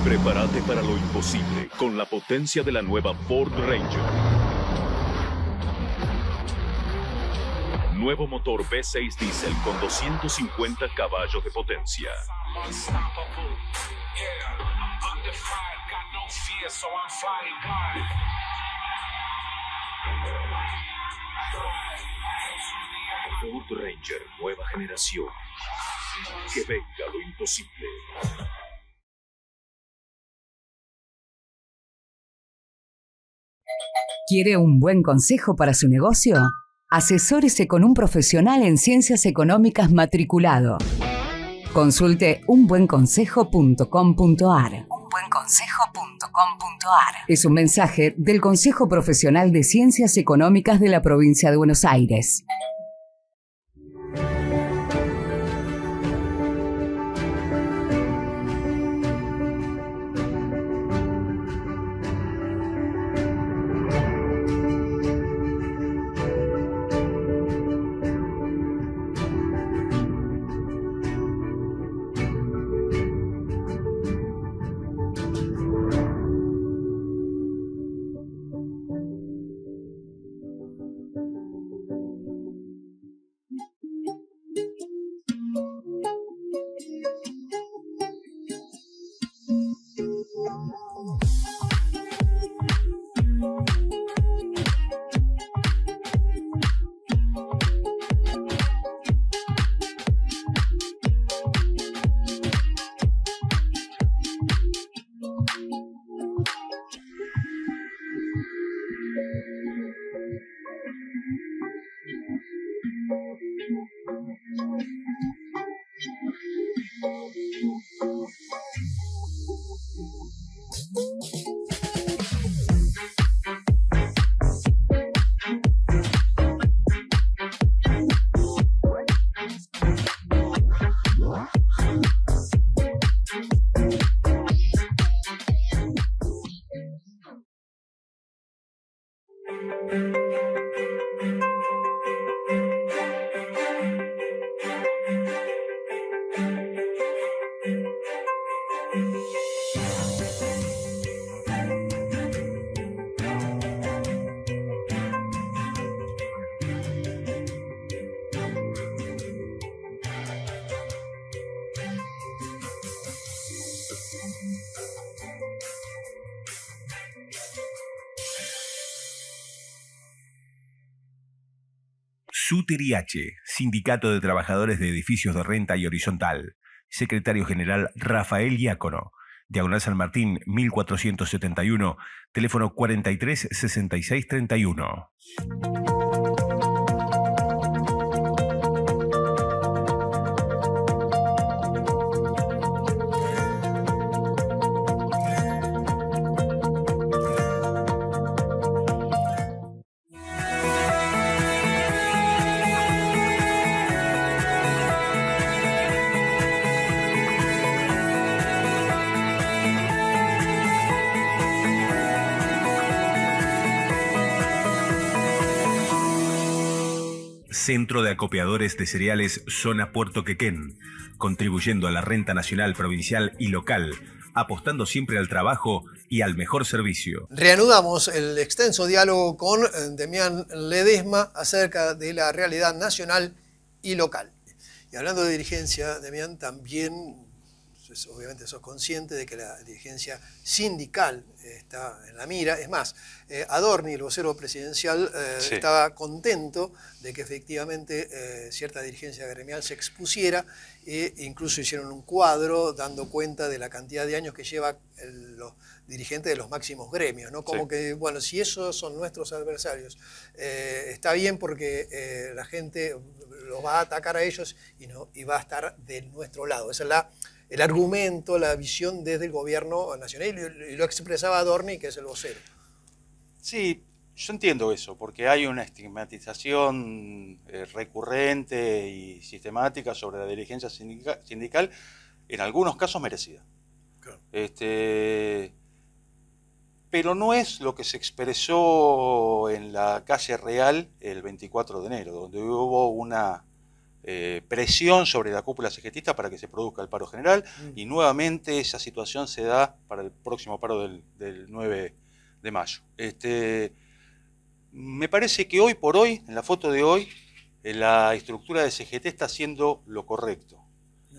Prepárate para lo imposible con la potencia de la nueva Ford Ranger. Nuevo motor V6 diesel con 250 caballos de potencia. Ranger Nueva Generación. Que venga lo imposible. ¿Quiere un buen consejo para su negocio? Asesórese con un profesional en ciencias económicas matriculado. Consulte unbuenconsejo.com.ar consejo.com.ar Es un mensaje del Consejo Profesional de Ciencias Económicas de la Provincia de Buenos Aires. UTRIH, Sindicato de Trabajadores de Edificios de Renta y Horizontal, secretario general Rafael Giacono, Diagonal San Martín 1471, teléfono 436631. Centro de Acopiadores de Cereales Zona Puerto Quequén, contribuyendo a la renta nacional, provincial y local, apostando siempre al trabajo y al mejor servicio. Reanudamos el extenso diálogo con eh, Demián Ledesma acerca de la realidad nacional y local. Y hablando de dirigencia, Demián, también obviamente sos consciente de que la dirigencia sindical eh, está en la mira. Es más, eh, Adorni, el vocero presidencial, eh, estaba contento de que efectivamente cierta dirigencia gremial se expusiera e incluso hicieron un cuadro dando cuenta de la cantidad de años que lleva los dirigentes de los máximos gremios. ¿no? Como que, bueno, si esos son nuestros adversarios, está bien porque la gente los va a atacar a ellos y, no, y va a estar de nuestro lado. Esa es la el argumento, la visión desde el gobierno nacional y lo expresaba Adorni, que es el vocero. Sí, yo entiendo eso, porque hay una estigmatización eh, recurrente y sistemática sobre la diligencia sindical, en algunos casos merecida. Este, pero no es lo que se expresó en la calle real el 24 de enero, donde hubo una eh, presión sobre la cúpula cegetista para que se produzca el paro general mm. y nuevamente esa situación se da para el próximo paro del, 9 de mayo. Este, me parece que hoy por hoy, en la foto de hoy, eh, la estructura de CGT está haciendo lo correcto.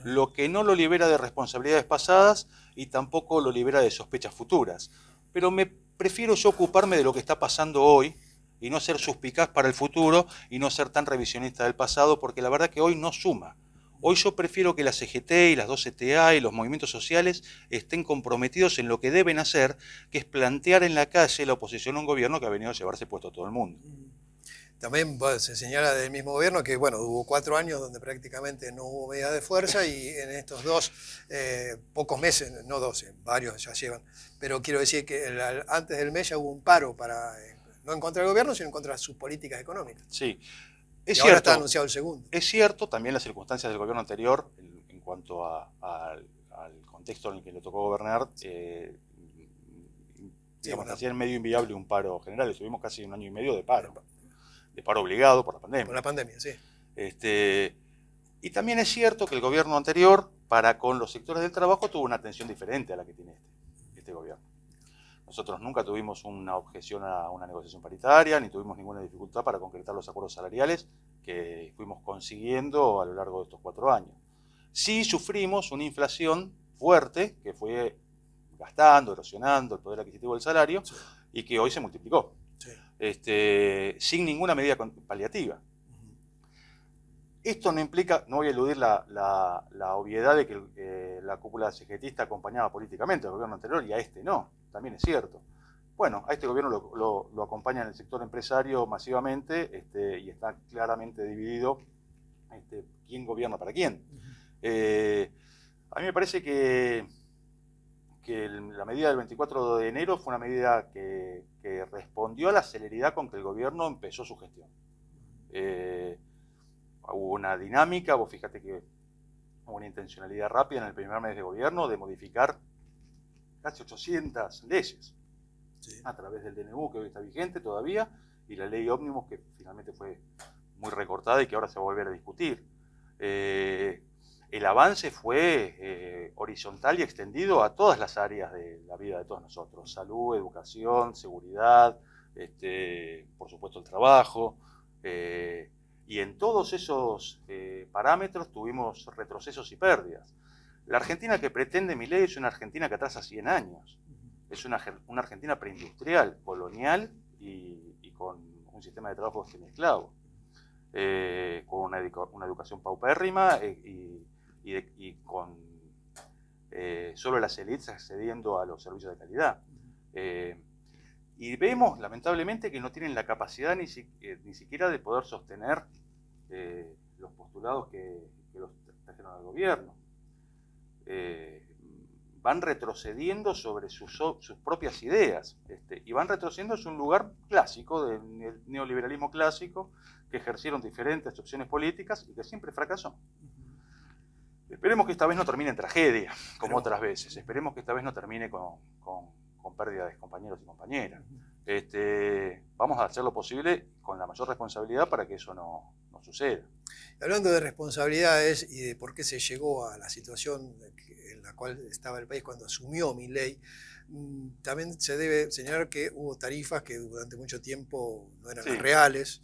Lo que no lo libera de responsabilidades pasadas y tampoco lo libera de sospechas futuras. Pero me prefiero yo ocuparme de lo que está pasando hoy, y no ser suspicaz para el futuro y no ser tan revisionista del pasado, porque la verdad que hoy no suma. Hoy yo prefiero que la CGT y las 12 e TA y los movimientos sociales estén comprometidos en lo que deben hacer, que es plantear en la calle la oposición a un gobierno que ha venido a llevarse puesto a todo el mundo. Mm. También se señala del mismo gobierno que, bueno, hubo cuatro años donde prácticamente no hubo medida de fuerza y en estos dos, eh, pocos meses, no dos, eh, varios ya llevan, pero quiero decir que antes del mes ya hubo un paro para eh, no en contra del gobierno, sino en contra de sus políticas económicas. Sí. Es cierto, ahora está anunciado el segundo. Es cierto también las circunstancias del gobierno anterior en, cuanto al contexto en el que le tocó gobernar. Eh, digamos, medio inviable un paro general. Estuvimos casi un año y medio de paro. De paro obligado por la pandemia. Por la pandemia, sí. Este, y también es cierto que el gobierno anterior, para con los sectores del trabajo, tuvo una atención diferente a la que tiene este, este gobierno. Nosotros nunca tuvimos una objeción a una negociación paritaria, ni tuvimos ninguna dificultad para concretar los acuerdos salariales que fuimos consiguiendo a lo largo de estos cuatro años. Sí sufrimos una inflación fuerte que fue gastando, erosionando el poder adquisitivo del salario y que hoy se multiplicó, este, sin ninguna medida paliativa. Esto no implica, no voy a eludir la, obviedad de que eh, la cúpula cegetista acompañaba políticamente al gobierno anterior y a este no también es cierto. Bueno, a este gobierno lo, acompaña en el sector empresario masivamente este, y está claramente dividido este, quién gobierna para quién. Eh, a mí me parece que, que la medida del 24 de enero fue una medida que, respondió a la celeridad con que el gobierno empezó su gestión. Eh, hubo una dinámica, vos fíjate que hubo una intencionalidad rápida en el primer mes de gobierno de modificar casi 800 leyes a través del DNU que hoy está vigente todavía y la ley ómnibus que finalmente fue muy recortada y que ahora se va a volver a discutir. Eh, el avance fue eh, horizontal y extendido a todas las áreas de la vida de todos nosotros, salud, educación, seguridad, este, por supuesto el trabajo, eh, y en todos esos parámetros tuvimos retrocesos y pérdidas. La Argentina que pretende mi ley es una Argentina que atrasa 100 años. Es una, Argentina preindustrial, colonial y, con un sistema de trabajo semiesclavo. Eh, con una, educación paupérrima eh, y, con eh, solo las élites accediendo a los servicios de calidad. Eh, y vemos, lamentablemente, que no tienen la capacidad ni, siquiera de poder sostener los postulados que, que los trajeron al gobierno. Eh, van retrocediendo sobre sus, propias ideas este, y van retrocediendo es un lugar clásico del neoliberalismo clásico que ejercieron diferentes opciones políticas y que siempre fracasó. Esperemos que esta vez no termine en tragedia, como otras veces. Esperemos que esta vez no termine con, con pérdida de compañeros y compañeras. Este, vamos a hacer lo posible con la mayor responsabilidad para que eso no, suceda. Hablando de responsabilidades y de por qué se llegó a la situación en la cual estaba el país cuando asumió mi ley, mm, también se debe señalar que hubo tarifas que durante mucho tiempo no eran reales.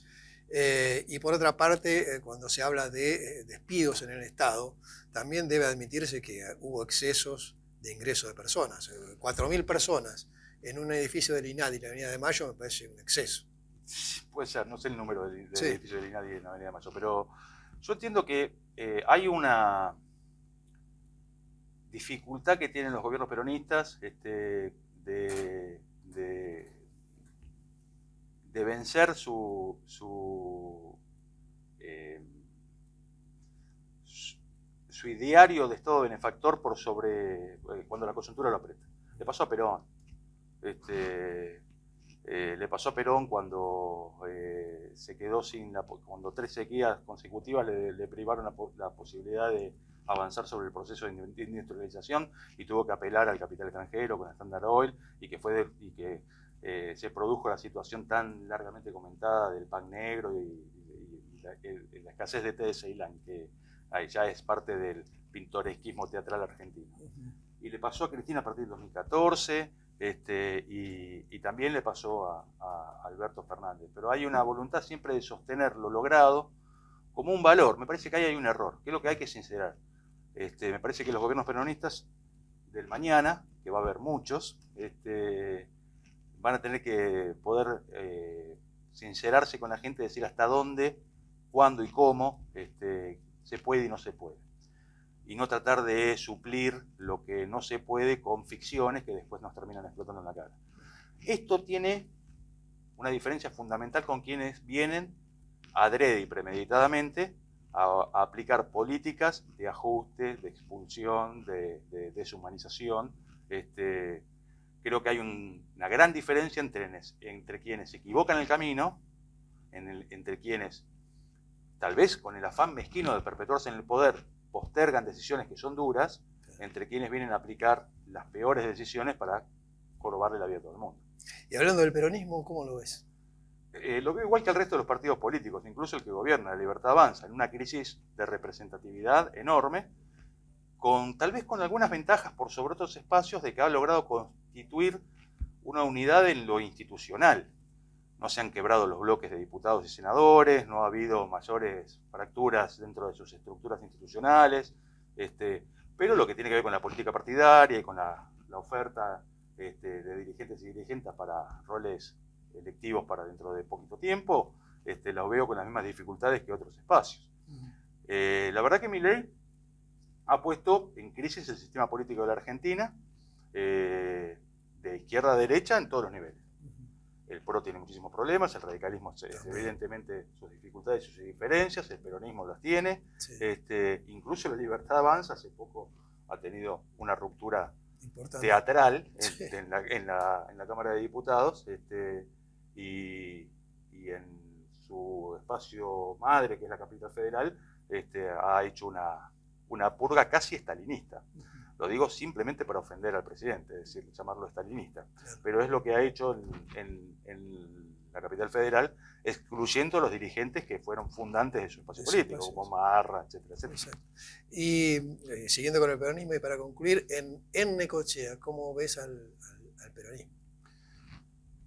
Eh, y por otra parte, eh, cuando se habla de eh, despidos en el Estado, también debe admitirse que hubo excesos de ingreso de personas. 4.000 personas en un edificio del INADI, la Avenida de Mayo, me parece un exceso. puede ser, no sé el número del, edificio del INADI en la Avenida de Mayo, pero yo entiendo que eh, hay una dificultad que tienen los gobiernos peronistas este, de, vencer eh, su, su, ideario de Estado benefactor por sobre eh, cuando la coyuntura lo aprieta. Le pasó a Perón, este, eh, le pasó a Perón cuando eh, se quedó sin cuando tres sequías consecutivas le, privaron la, posibilidad de avanzar sobre el proceso de industrialización y tuvo que apelar al capital extranjero con Standard Oil y que fue y que eh, se produjo la situación tan largamente comentada del pan negro y, la, escasez de té de que ahí ya es parte del pintoresquismo teatral argentino y le pasó a Cristina a partir del 2014 este, y, también le pasó a, Alberto Fernández. Pero hay una voluntad siempre de sostener lo logrado como un valor. Me parece que ahí hay un error, que es lo que hay que sincerar. Este, me parece que los gobiernos peronistas del mañana, que va a haber muchos, este, van a tener que poder eh, sincerarse con la gente, decir hasta dónde, cuándo y cómo este, se puede y no se puede y no tratar de suplir lo que no se puede con ficciones que después nos terminan explotando en la cara. Esto tiene una diferencia fundamental con quienes vienen adrede y premeditadamente a, aplicar políticas de ajuste, de expulsión, de, deshumanización. Este, creo que hay una gran diferencia entre, quienes se equivocan el camino, entre quienes, tal vez con el afán mezquino de perpetuarse en el poder, postergan decisiones que son duras entre quienes vienen a aplicar las peores decisiones para corrobarle la vida a todo el mundo. Y hablando del peronismo, ¿cómo lo ves? Eh, lo veo igual que el resto de los partidos políticos, incluso el que gobierna, la Libertad Avanza, en una crisis de representatividad enorme, con, tal vez con algunas ventajas por sobre otros espacios de que ha logrado constituir una unidad en lo institucional, no se han quebrado los bloques de diputados y senadores, no ha habido mayores fracturas dentro de sus estructuras institucionales, este, pero lo que tiene que ver con la política partidaria y con la, oferta este, de dirigentes y dirigentes para roles electivos para dentro de poquito tiempo, este, lo veo con las mismas dificultades que otros espacios. Eh, la verdad que mi ley ha puesto en crisis el sistema político de la Argentina, eh, de izquierda a derecha, en todos los niveles. El PRO tiene muchísimos problemas, el radicalismo evidentemente sus dificultades y sus diferencias, el peronismo las tiene, este, incluso la libertad avanza, hace poco ha tenido una ruptura teatral en, la, Cámara de Diputados este, y, en su espacio madre, que es la capital federal, este, ha hecho una, purga casi estalinista. Lo digo simplemente para ofender al presidente, es decir, llamarlo estalinista. Pero es lo que ha hecho en, la capital federal, excluyendo a los dirigentes que fueron fundantes de su espacio político, como Marra, etcétera, etcétera. Y eh, siguiendo con el peronismo, y para concluir, en, en Necochea, ¿cómo ves al, al peronismo?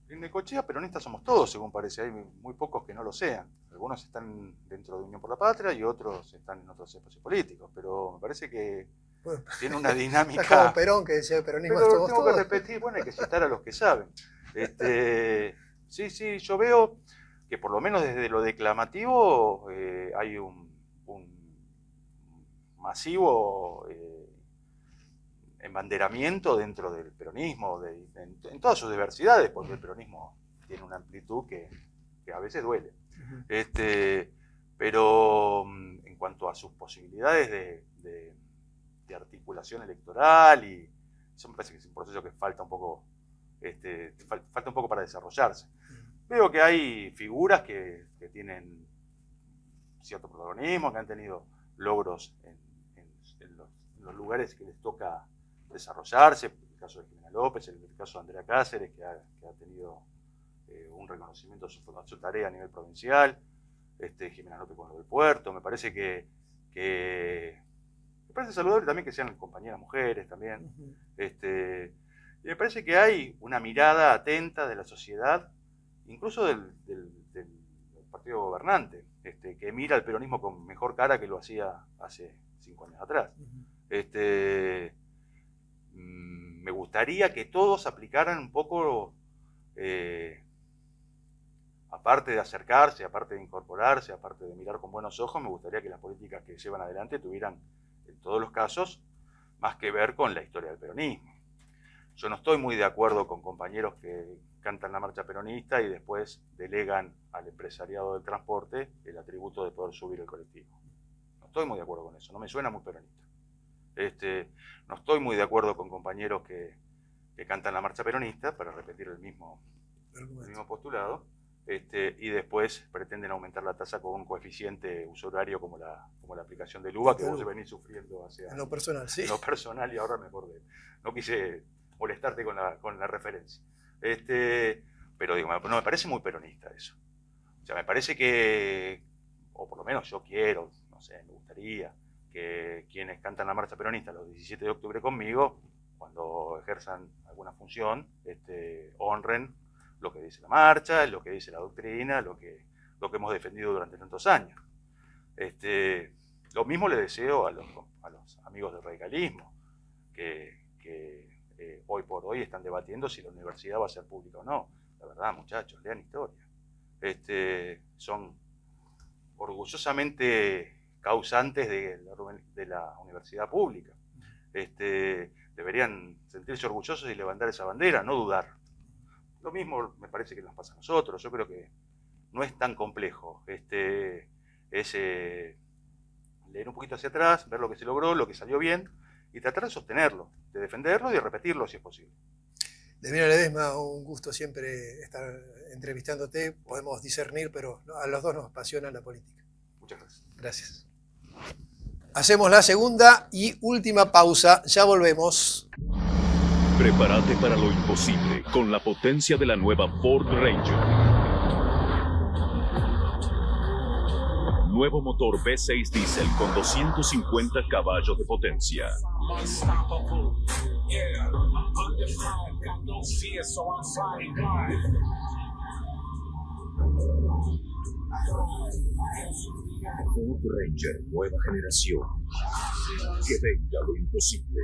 En Necochea peronistas somos todos, según parece, hay muy pocos que no lo sean. Algunos están dentro de Unión por la Patria y otros están en otros espacios políticos, pero me parece que tiene una dinámica. Perón Pero tengo que repetir, bueno, hay que citar a los que saben. Este, sí, sí, yo veo que por lo menos desde lo declamativo eh, hay un, masivo eh, embanderamiento dentro del peronismo, de, en, todas sus diversidades, porque el peronismo tiene una amplitud que, a veces duele. Este, pero mm, en cuanto a sus posibilidades de de articulación electoral y eso me parece que es un proceso que falta un poco, este, falta un poco para desarrollarse. Mm. Veo que hay figuras que, tienen cierto protagonismo, que han tenido logros en, los, lugares que les toca desarrollarse, el caso de Jimena López, el caso de Andrea Cáceres, que ha, tenido eh, un reconocimiento de su, tarea a nivel provincial, este, Jimena López con lo del puerto, me parece que me parece saludable también que sean compañeras mujeres también. Este, y me parece que hay una mirada atenta de la sociedad, incluso del, partido gobernante, este, que mira al peronismo con mejor cara que lo hacía hace cinco años atrás. Este, mm, me gustaría que todos aplicaran un poco, eh, aparte de acercarse, aparte de incorporarse, aparte de mirar con buenos ojos, me gustaría que las políticas que llevan adelante tuvieran todos los casos, más que ver con la historia del peronismo. Yo no estoy muy de acuerdo con compañeros que cantan la marcha peronista y después delegan al empresariado del transporte el atributo de poder subir el colectivo. No estoy muy de acuerdo con eso, no me suena muy peronista. Este, no estoy muy de acuerdo con compañeros que, cantan la marcha peronista, para repetir el mismo, el mismo postulado. Este, y después pretenden aumentar la tasa con un coeficiente usurario como la, como la aplicación del uva que vos venir sufriendo hacia años. lo personal, sí. En lo personal y ahora me acordé. No quise molestarte con la, con la referencia. Este, pero digo, no, me parece muy peronista eso. O sea, me parece que, o por lo menos yo quiero, no sé, me gustaría que quienes cantan la marcha peronista los 17 de octubre conmigo, cuando ejerzan alguna función, este, honren lo que dice la marcha, lo que dice la doctrina, lo que, lo que hemos defendido durante tantos años. Este, lo mismo le deseo a los, a los amigos del radicalismo, que, eh, hoy por hoy están debatiendo si la universidad va a ser pública o no. La verdad, muchachos, lean historia. Este, son orgullosamente causantes de la, de la universidad pública. Este, deberían sentirse orgullosos y levantar esa bandera, no dudar. Lo mismo me parece que nos pasa a nosotros. Yo creo que no es tan complejo. Este, es eh, leer un poquito hacia atrás, ver lo que se logró, lo que salió bien, y tratar de sostenerlo, de defenderlo y de repetirlo si es posible. mira Ledesma, un gusto siempre estar entrevistándote. Podemos discernir, pero a los dos nos apasiona la política. Muchas gracias. Gracias. Hacemos la segunda y última pausa. Ya volvemos. Prepárate para lo imposible con la potencia de la nueva Ford Ranger. Nuevo motor V6 Diesel con 250 caballos de potencia. Ford Ranger nueva generación. Que venga lo imposible.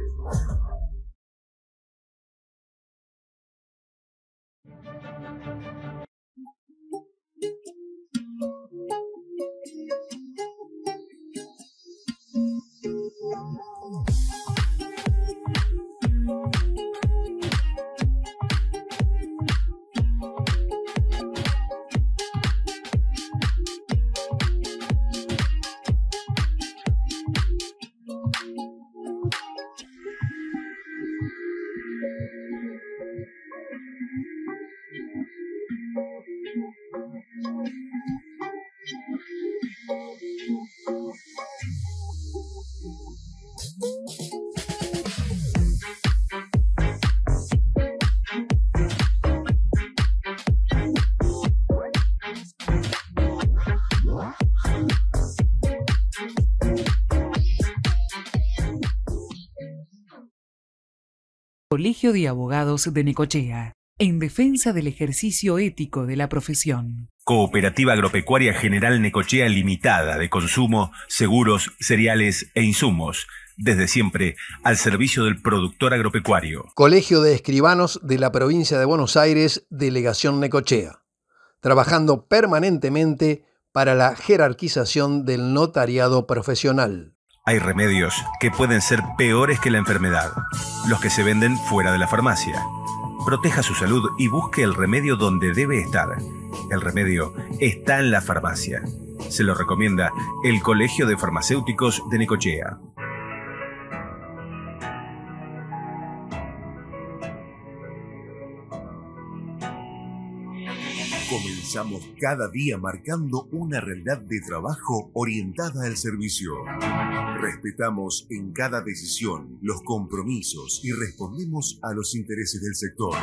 Colegio de Abogados de Necochea, en defensa del ejercicio ético de la profesión. Cooperativa Agropecuaria General Necochea Limitada de consumo, seguros, cereales e insumos desde siempre al servicio del productor agropecuario. Colegio de Escribanos de la provincia de Buenos Aires, delegación Necochea, trabajando permanentemente para la jerarquización del notariado profesional. Hay remedios que pueden ser peores que la enfermedad, los que se venden fuera de la farmacia. Proteja su salud y busque el remedio donde debe estar. El remedio está en la farmacia. Se lo recomienda el Colegio de Farmacéuticos de Nicochea. Estamos cada día marcando una realidad de trabajo orientada al servicio. Respetamos en cada decisión los compromisos y respondemos a los intereses del sector.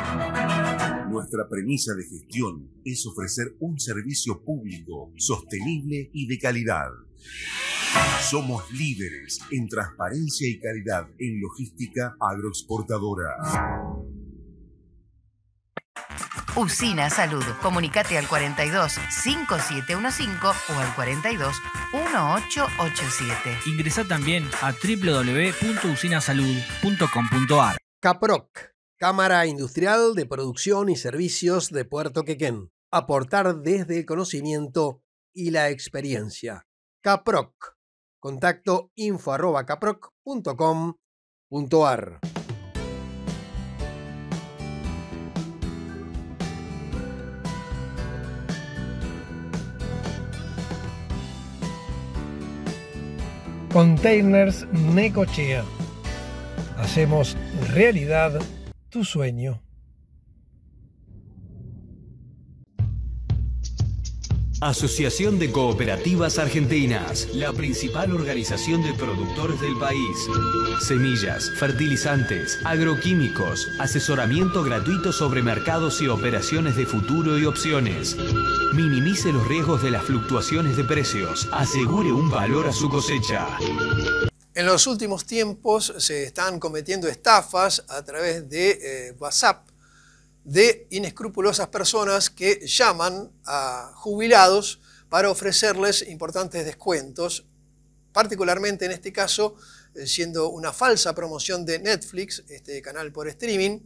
Nuestra premisa de gestión es ofrecer un servicio público sostenible y de calidad. Somos líderes en transparencia y calidad en logística agroexportadora. Usina Salud. Comunicate al 42 5715 o al 42 1887. Ingresa también a www.usinasalud.com.ar. Caproc, Cámara Industrial de Producción y Servicios de Puerto Quequén. Aportar desde el conocimiento y la experiencia. Caproc. Contacto info Containers Necochea. Hacemos realidad tu sueño. Asociación de Cooperativas Argentinas, la principal organización de productores del país. Semillas, fertilizantes, agroquímicos, asesoramiento gratuito sobre mercados y operaciones de futuro y opciones. Minimice los riesgos de las fluctuaciones de precios. Asegure un valor a su cosecha. En los últimos tiempos se están cometiendo estafas a través de eh, WhatsApp de inescrupulosas personas que llaman a jubilados para ofrecerles importantes descuentos, particularmente en este caso eh, siendo una falsa promoción de Netflix, este canal por streaming,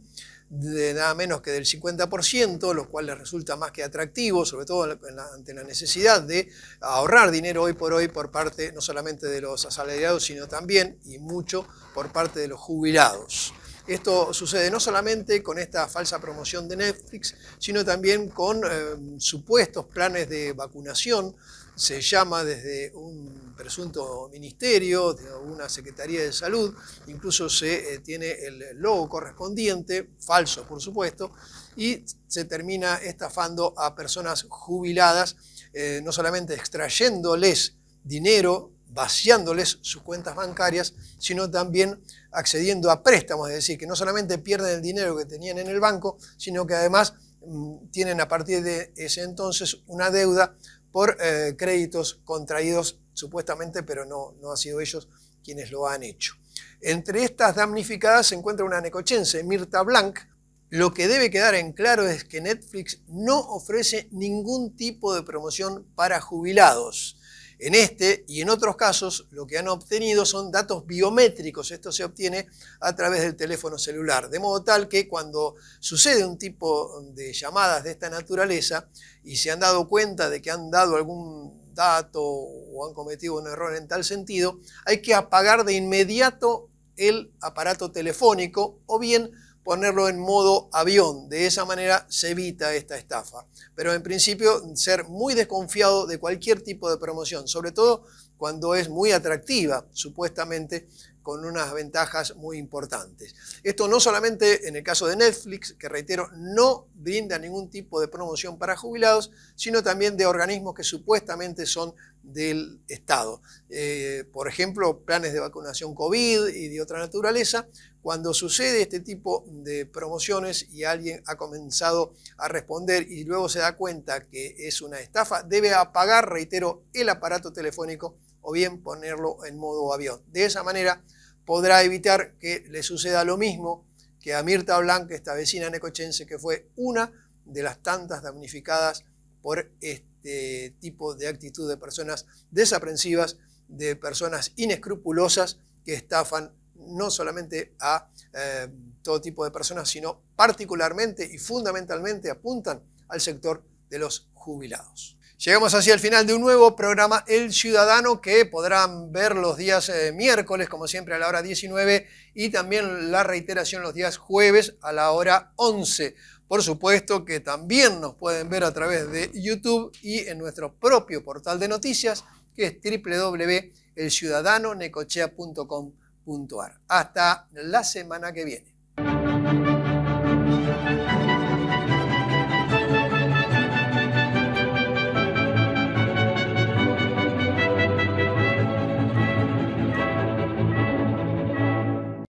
de nada menos que del 50%, lo cual les resulta más que atractivo, sobre todo ante la necesidad de ahorrar dinero hoy por hoy por parte no solamente de los asalariados, sino también y mucho por parte de los jubilados. Esto sucede no solamente con esta falsa promoción de Netflix, sino también con eh, supuestos planes de vacunación. Se llama desde un presunto ministerio, de una Secretaría de Salud, incluso se eh, tiene el logo correspondiente, falso por supuesto, y se termina estafando a personas jubiladas, eh, no solamente extrayéndoles dinero vaciándoles sus cuentas bancarias, sino también accediendo a préstamos, es decir, que no solamente pierden el dinero que tenían en el banco, sino que además mm, tienen a partir de ese entonces una deuda por eh, créditos contraídos supuestamente, pero no, no han sido ellos quienes lo han hecho. Entre estas damnificadas se encuentra una necochense, Mirta Blanc. Lo que debe quedar en claro es que Netflix no ofrece ningún tipo de promoción para jubilados. En este y en otros casos lo que han obtenido son datos biométricos. Esto se obtiene a través del teléfono celular. De modo tal que cuando sucede un tipo de llamadas de esta naturaleza y se han dado cuenta de que han dado algún dato o han cometido un error en tal sentido, hay que apagar de inmediato el aparato telefónico o bien ponerlo en modo avión. De esa manera se evita esta estafa. Pero en principio ser muy desconfiado de cualquier tipo de promoción, sobre todo cuando es muy atractiva, supuestamente con unas ventajas muy importantes. Esto no solamente en el caso de Netflix, que reitero, no brinda ningún tipo de promoción para jubilados, sino también de organismos que supuestamente son del Estado. Eh, por ejemplo, planes de vacunación COVID y de otra naturaleza. Cuando sucede este tipo de promociones y alguien ha comenzado a responder y luego se da cuenta que es una estafa, debe apagar, reitero, el aparato telefónico o bien ponerlo en modo avión. De esa manera podrá evitar que le suceda lo mismo que a Mirta Blanca, esta vecina necochense, que fue una de las tantas damnificadas por este tipo de actitud de personas desaprensivas, de personas inescrupulosas que estafan no solamente a eh, todo tipo de personas, sino particularmente y fundamentalmente apuntan al sector de los jubilados. Llegamos así al final de un nuevo programa El Ciudadano que podrán ver los días eh, miércoles, como siempre, a la hora 19 y también la reiteración los días jueves a la hora 11. Por supuesto que también nos pueden ver a través de YouTube y en nuestro propio portal de noticias que es www.elciudadanonecochea.com.ar. Hasta la semana que viene.